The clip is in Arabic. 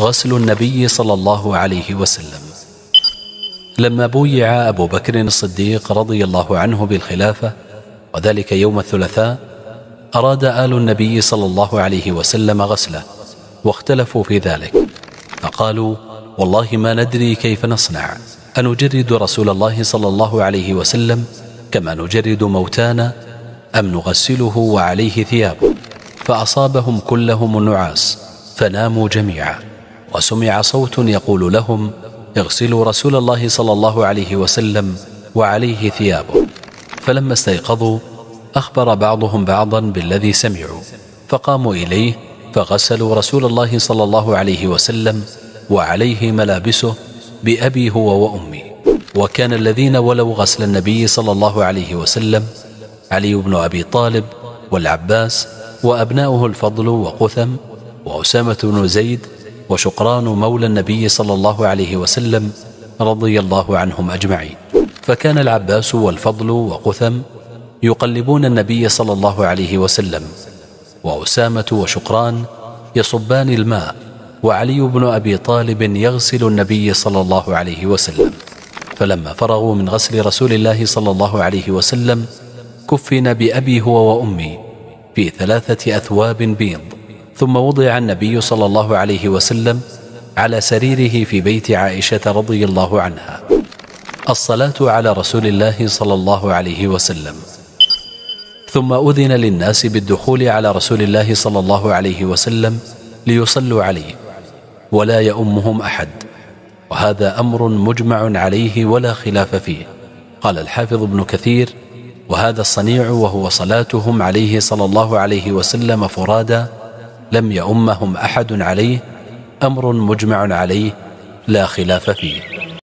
غسل النبي صلى الله عليه وسلم لما بويع أبو بكر الصديق رضي الله عنه بالخلافة وذلك يوم الثلاثاء أراد آل النبي صلى الله عليه وسلم غسله واختلفوا في ذلك فقالوا والله ما ندري كيف نصنع أنجرد رسول الله صلى الله عليه وسلم كما نجرد موتانا أم نغسله وعليه ثيابه فأصابهم كلهم النعاس فناموا جميعا وسمع صوت يقول لهم اغسلوا رسول الله صلى الله عليه وسلم وعليه ثيابه فلما استيقظوا أخبر بعضهم بعضا بالذي سمعوا فقاموا إليه فغسلوا رسول الله صلى الله عليه وسلم وعليه ملابسه بأبي هو وأمي وكان الذين ولوا غسل النبي صلى الله عليه وسلم علي بن أبي طالب والعباس وأبناؤه الفضل وقثم وأسامة بن زيد وشقران مولى النبي صلى الله عليه وسلم رضي الله عنهم أجمعين فكان العباس والفضل وقثم يقلبون النبي صلى الله عليه وسلم وأسامة وشقران يصبان الماء وعلي بن أبي طالب يغسل النبي صلى الله عليه وسلم فلما فرغوا من غسل رسول الله صلى الله عليه وسلم كفن بأبي هو وأمي في ثلاثة أثواب بيض ثم وضع النبي صلى الله عليه وسلم على سريره في بيت عائشة رضي الله عنها الصلاة على رسول الله صلى الله عليه وسلم ثم أذن للناس بالدخول على رسول الله صلى الله عليه وسلم ليصلوا عليه ولا يؤمهم أحد وهذا أمر مجمع عليه ولا خلاف فيه قال الحافظ ابن كثير وهذا الصنيع وهو صلاتهم عليه صلى الله عليه وسلم فرادا لم يأمهم أحد عليه أمر مجمع عليه لا خلاف فيه